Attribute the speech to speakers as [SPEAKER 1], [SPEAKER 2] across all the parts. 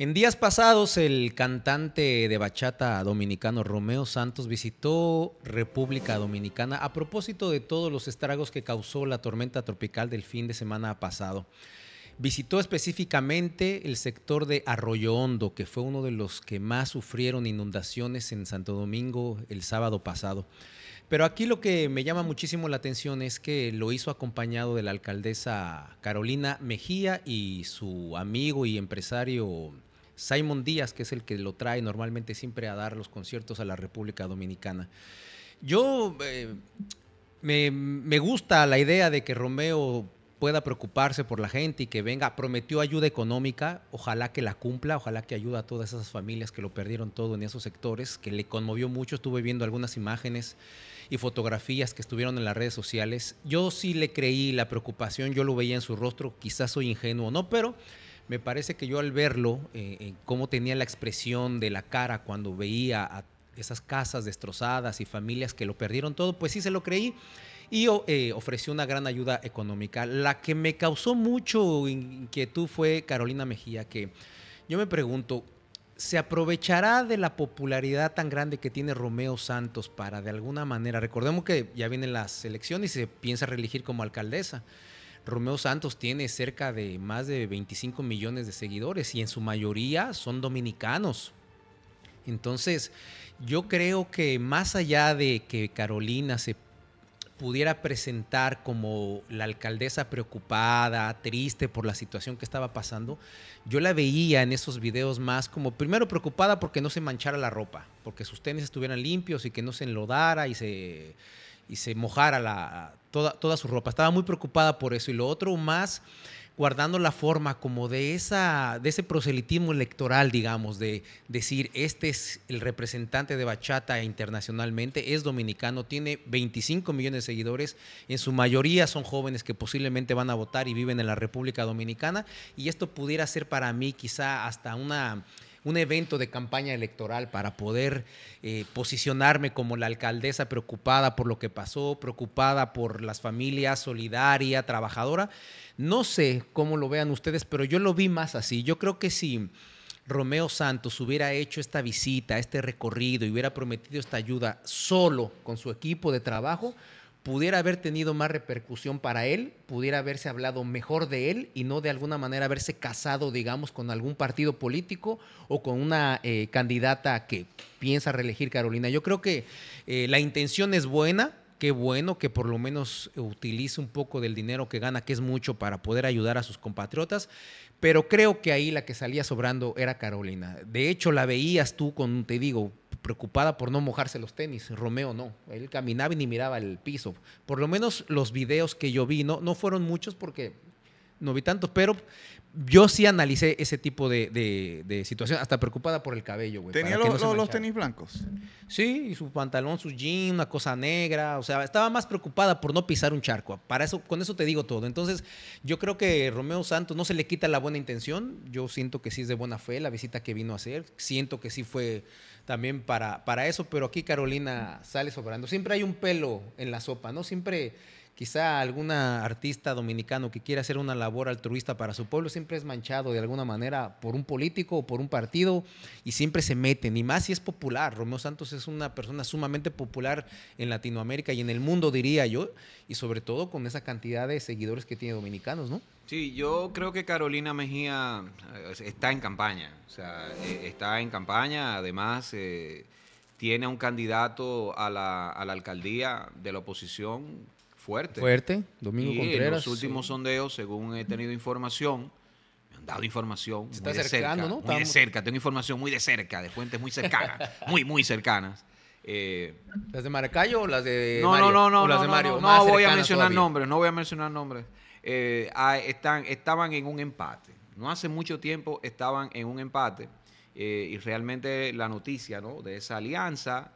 [SPEAKER 1] En días pasados, el cantante de bachata dominicano Romeo Santos visitó República Dominicana a propósito de todos los estragos que causó la tormenta tropical del fin de semana pasado. Visitó específicamente el sector de Arroyo Hondo, que fue uno de los que más sufrieron inundaciones en Santo Domingo el sábado pasado. Pero aquí lo que me llama muchísimo la atención es que lo hizo acompañado de la alcaldesa Carolina Mejía y su amigo y empresario Simon Díaz, que es el que lo trae normalmente siempre a dar los conciertos a la República Dominicana. Yo eh, me, me gusta la idea de que Romeo pueda preocuparse por la gente y que venga. Prometió ayuda económica, ojalá que la cumpla, ojalá que ayude a todas esas familias que lo perdieron todo en esos sectores, que le conmovió mucho. Estuve viendo algunas imágenes y fotografías que estuvieron en las redes sociales. Yo sí le creí la preocupación, yo lo veía en su rostro, quizás soy ingenuo, ¿no? Pero me parece que yo al verlo, eh, eh, cómo tenía la expresión de la cara cuando veía a esas casas destrozadas y familias que lo perdieron todo, pues sí se lo creí y oh, eh, ofreció una gran ayuda económica. La que me causó mucho inquietud fue Carolina Mejía, que yo me pregunto, ¿se aprovechará de la popularidad tan grande que tiene Romeo Santos para de alguna manera, recordemos que ya vienen las elecciones y se piensa reelegir como alcaldesa? Romeo Santos tiene cerca de más de 25 millones de seguidores y en su mayoría son dominicanos. Entonces, yo creo que más allá de que Carolina se pudiera presentar como la alcaldesa preocupada, triste por la situación que estaba pasando, yo la veía en esos videos más como primero preocupada porque no se manchara la ropa, porque sus tenis estuvieran limpios y que no se enlodara y se, y se mojara la, toda, su ropa. Estaba muy preocupada por eso. Y lo otro más guardando la forma como de, esa, de ese proselitismo electoral, digamos, de decir, este es el representante de bachata internacionalmente, es dominicano, tiene 25 millones de seguidores, en su mayoría son jóvenes que posiblemente van a votar y viven en la República Dominicana, y esto pudiera ser para mí quizá hasta una un evento de campaña electoral para poder eh, posicionarme como la alcaldesa preocupada por lo que pasó, preocupada por las familias, solidaria, trabajadora. No sé cómo lo vean ustedes, pero yo lo vi más así. Yo creo que si Romeo Santos hubiera hecho esta visita, este recorrido y hubiera prometido esta ayuda solo con su equipo de trabajo, pudiera haber tenido más repercusión para él, pudiera haberse hablado mejor de él y no de alguna manera haberse casado, digamos, con algún partido político o con una eh, candidata que piensa reelegir Carolina. Yo creo que eh, la intención es buena, qué bueno que por lo menos utilice un poco del dinero que gana, que es mucho, para poder ayudar a sus compatriotas. Pero creo que ahí la que salía sobrando era Carolina. De hecho, la veías tú con, te digo, preocupada por no mojarse los tenis. Romeo no. Él caminaba y ni miraba el piso. Por lo menos los videos que yo vi, no, no fueron muchos porque no vi tantos, pero yo sí analicé ese tipo de, situación, hasta preocupada por el cabello, ¿Tenía los, los tenis blancos? Sí, y su pantalón, su jean, una cosa negra, o sea, estaba más preocupada por no pisar un charco. Para eso, con eso te digo todo. Entonces, yo creo que Romeo Santos no se le quita la buena intención, yo siento que sí es de buena fe la visita que vino a hacer, siento que sí fue también para, para eso, pero aquí Carolina sale sobrando. Siempre hay un pelo en la sopa, ¿no? Siempre quizá alguna artista dominicano que quiera hacer una labor altruista para su pueblo siempre es manchado de alguna manera por un político o por un partido y siempre se mete, ni más si es popular. Romeo Santos es una persona sumamente popular en Latinoamérica y en el mundo, diría yo, y sobre todo con esa cantidad de seguidores que tiene dominicanos, ¿no?
[SPEAKER 2] Sí, yo creo que Carolina Mejía eh, está en campaña, o sea, eh, está en campaña, además... Eh, tiene un candidato a la alcaldía de la oposición Fuerte. Fuerte, Domingo y Contreras. En los últimos sondeos, según he tenido información, me han dado información. de cerca, ¿no? Muy de cerca, tengo información muy de cerca, de fuentes muy cercanas, muy, muy cercanas. Eh, ¿Las de Maracayo o las de Mario? No, no, no, las de Mario, no, no, voy a mencionar nombres, no voy a mencionar nombres. Eh, ah, están, estaban en un empate. No hace mucho tiempo estaban en un empate eh, y realmente la noticia de esa alianza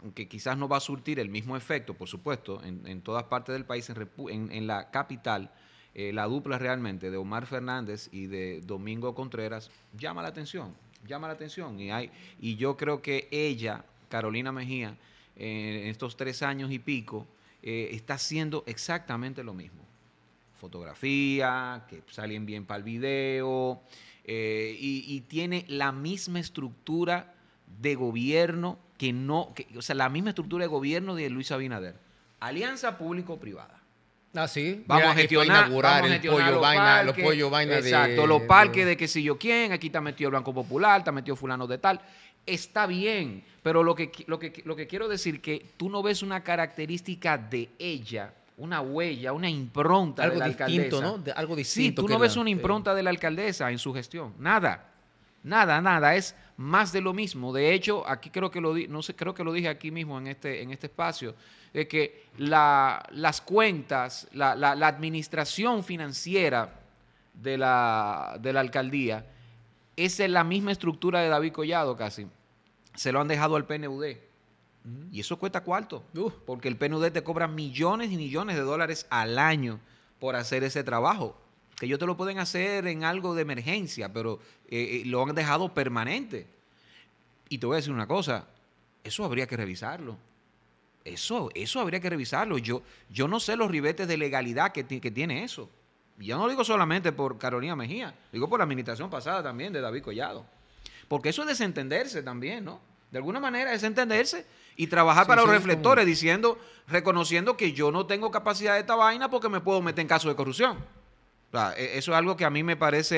[SPEAKER 2] aunque quizás no va a surtir el mismo efecto, por supuesto, en, todas partes del país, en, la capital, eh, la dupla realmente de Omar Fernández y de Domingo Contreras llama la atención, llama la atención. Y, hay, y yo creo que ella, Carolina Mejía, eh, en estos tres años y pico, eh, está haciendo exactamente lo mismo. Fotografía, que salen bien para el video, y, y tiene la misma estructura de gobierno que no, que, o sea, la misma estructura de gobierno de Luis Abinader. Alianza público-privada.
[SPEAKER 1] Ah, sí. Vamos a gestionar, el pollo los, vaina, los Exacto, los parques
[SPEAKER 2] de, qué que si yo quién, aquí está metido el Banco Popular, está metido fulano de tal. Está bien, pero lo que, lo que, quiero decir que tú no ves una característica de ella, una huella, una impronta de la distinto, ¿no? algo distinto. Sí, tú no ves una eh. impronta de la alcaldesa en su gestión. Nada, nada, nada. Es más de lo mismo. De hecho, aquí creo que lo, no sé, creo que lo dije aquí mismo en este, en este espacio, de que las cuentas, la, administración financiera de la, de la alcaldía es la misma estructura de David Collado casi. Se lo han dejado al PNUD. Mm. Y eso cuesta cuarto, porque el PNUD te cobra millones y millones de dólares al año por hacer ese trabajo que ellos te lo pueden hacer en algo de emergencia, pero eh, eh, lo han dejado permanente. Y te voy a decir una cosa, eso habría que revisarlo. Eso, eso habría que revisarlo. Yo, yo no sé los ribetes de legalidad que, tiene eso. Y yo no lo digo solamente por Carolina Mejía, digo por la administración pasada también de David Collado. Porque eso es desentenderse también, ¿no? De alguna manera es entenderse y trabajar para los reflectores diciendo, reconociendo que yo no tengo capacidad de esta vaina porque me puedo meter en caso de corrupción. E, eso es algo que a mí me parece,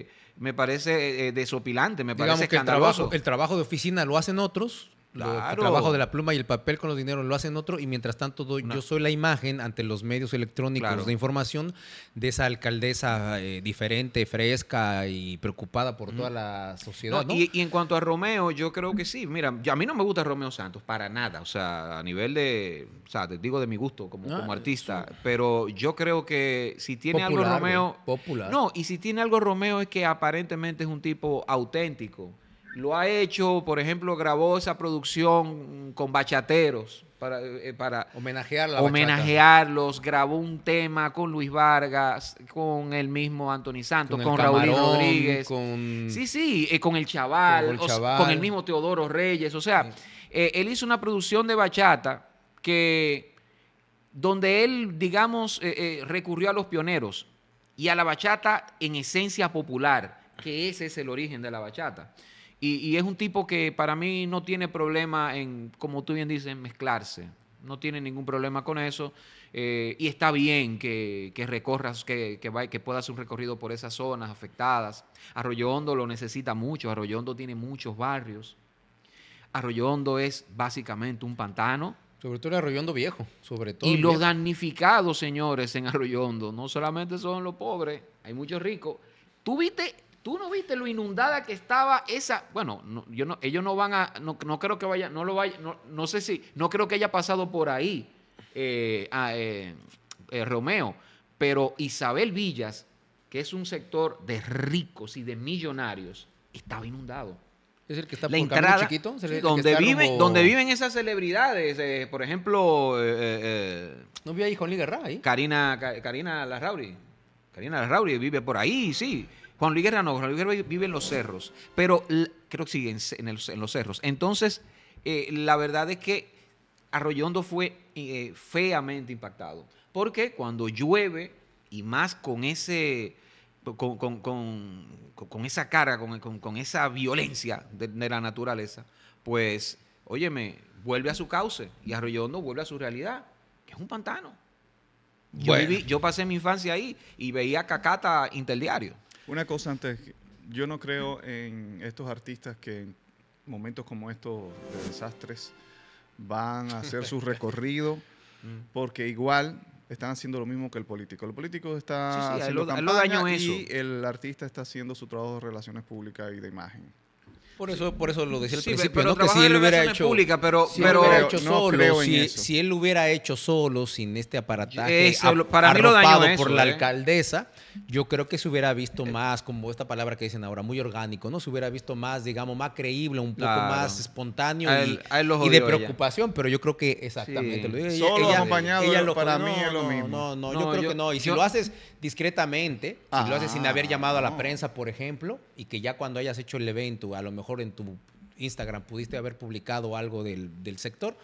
[SPEAKER 2] eh, me parece eh, eh, desopilante, me parece que trabajo, el
[SPEAKER 1] trabajo de oficina lo hacen otros el trabajo de la pluma y el papel con los dineros lo hacen otro y mientras tanto yo soy la imagen ante los medios electrónicos de información de esa alcaldesa eh, diferente, fresca y preocupada por toda la sociedad. Y, en cuanto a Romeo, yo creo que sí. Mira, a mí no me gusta Romeo Santos para nada, o sea,
[SPEAKER 2] a nivel de, o sea, te digo de mi gusto como, ah, como artista, pero yo creo que si tiene algo Romeo, popular. no, y si tiene algo Romeo es que aparentemente es un tipo auténtico lo ha hecho, por ejemplo, grabó esa producción con bachateros para, eh, eh, homenajear homenajearlos, grabó un tema con Luis Vargas, con el mismo Anthony Santos, con, Raúl Rodríguez,
[SPEAKER 1] con... sí,
[SPEAKER 2] sí, eh, con el chaval, con el, mismo Teodoro Reyes, o sea, él hizo una producción de bachata que donde él, digamos, recurrió a los pioneros y a la bachata en esencia popular, que ese es el origen de la bachata. Y, es un tipo que para mí no tiene problema en, como tú bien dices, mezclarse. No tiene ningún problema con eso. Eh, y está bien que, recorras, que, que, un recorrido por esas zonas afectadas. Arroyondo lo necesita mucho. Arroyondo tiene muchos barrios. Arroyondo es básicamente un pantano. Sobre todo el Arroyondo viejo, sobre todo. Y los damnificados, señores, en Arroyondo, no solamente son los pobres, hay muchos ricos. ¿Tú viste Tú no viste lo inundada que estaba esa. Bueno, yo no, ellos no van a, no, creo que vaya, no lo vaya, no, sé si, no creo que haya pasado por ahí eh, ah, eh, eh, Romeo, pero Isabel Villas, que es un sector de ricos y de millonarios, estaba inundado. Es decir, que está por por chiquito. donde, viven, donde viven esas celebridades. Eh, por ejemplo. ¿No vio ahí con Liga ahí? Karina, Karina Larrauri. Karina Larrauri vive por ahí, sí. Juan Luis Guerra no, Juan Luis vive en los cerros, pero creo que sigue en, los cerros. Entonces, eh, la verdad es que Arroyondo fue eh, feamente impactado, porque cuando llueve y más con ese... Con, esa carga, con, esa violencia de, la naturaleza, pues, óyeme, vuelve a su cauce y Arroyondo vuelve a su realidad, que es un pantano. Yo, yo pasé mi infancia ahí y veía cacata interdiario. Una cosa antes, yo no creo en estos artistas que en momentos como estos de desastres van a hacer su recorrido, mm. porque igual están haciendo lo mismo que el político. El político está haciendo campaña y el artista está haciendo su trabajo de relaciones públicas y de imagen. Por eso, por eso lo decía al principio, ¿no? que si él hubiera hecho, pero, si pero, solo, si,
[SPEAKER 1] él lo hubiera hecho solo, sin este aparataje eh, arropado para por la ¿eh? alcaldesa, yo creo que se hubiera visto eh. más, como esta palabra que dicen ahora, muy orgánico, ¿no? Se hubiera visto más, digamos, más creíble, un poco más espontáneo y, de preocupación, pero yo creo que exactamente. Lo, ella, solo ella, acompañado para mí es lo mismo. No, no, yo creo que no. Y si lo haces discretamente, si lo haces sin haber ah, llamado a la prensa, por ejemplo, y que ya cuando hayas hecho el evento, a lo mejor mejor en tu Instagram pudiste haber publicado algo del, del sector,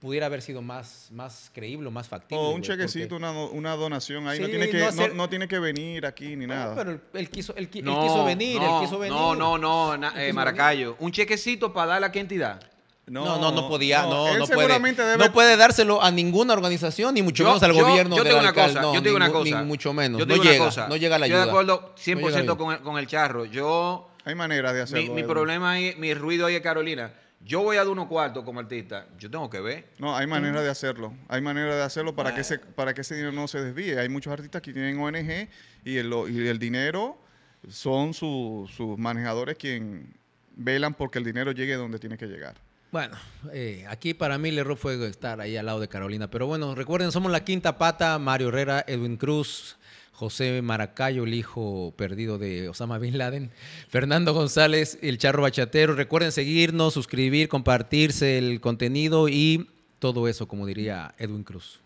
[SPEAKER 1] pudiera haber sido más, más creíble, más factible. O un chequecito,
[SPEAKER 2] una, una, donación ahí. no, tiene que, no, tiene que venir aquí ni nada. Pero, pero él, quiso, él, quiso venir, él quiso venir. No, no, no, eh, Maracayo. ¿Un chequecito para darle a qué entidad? No, no, no, podía, no, no, puede, no puede
[SPEAKER 1] dárselo a ninguna organización, ni mucho menos al gobierno. Yo tengo una cosa, yo tengo una cosa. Ni, mucho menos, no llega, no llega la ayuda. Yo de acuerdo 100%
[SPEAKER 2] con con el charro. Yo hay maneras de hacerlo. Mi, problema es mi ruido ahí es Carolina. Yo voy a de uno cuarto como artista, yo tengo que ver. No, hay manera de hacerlo. Hay manera de hacerlo para, que, ese, para que ese dinero no se desvíe. Hay muchos artistas que tienen ONG y el, dinero son sus manejadores quien velan porque el dinero llegue donde tiene que llegar.
[SPEAKER 1] Bueno, eh, aquí para mí el error fue estar ahí al lado de Carolina. Pero bueno, recuerden, somos la quinta pata, Mario Herrera, Edwin Cruz, José Maracayo, el hijo perdido de Osama Bin Laden, Fernando González, el charro bachatero. Recuerden seguirnos, suscribir, compartirse el contenido y todo eso, como diría Edwin Cruz.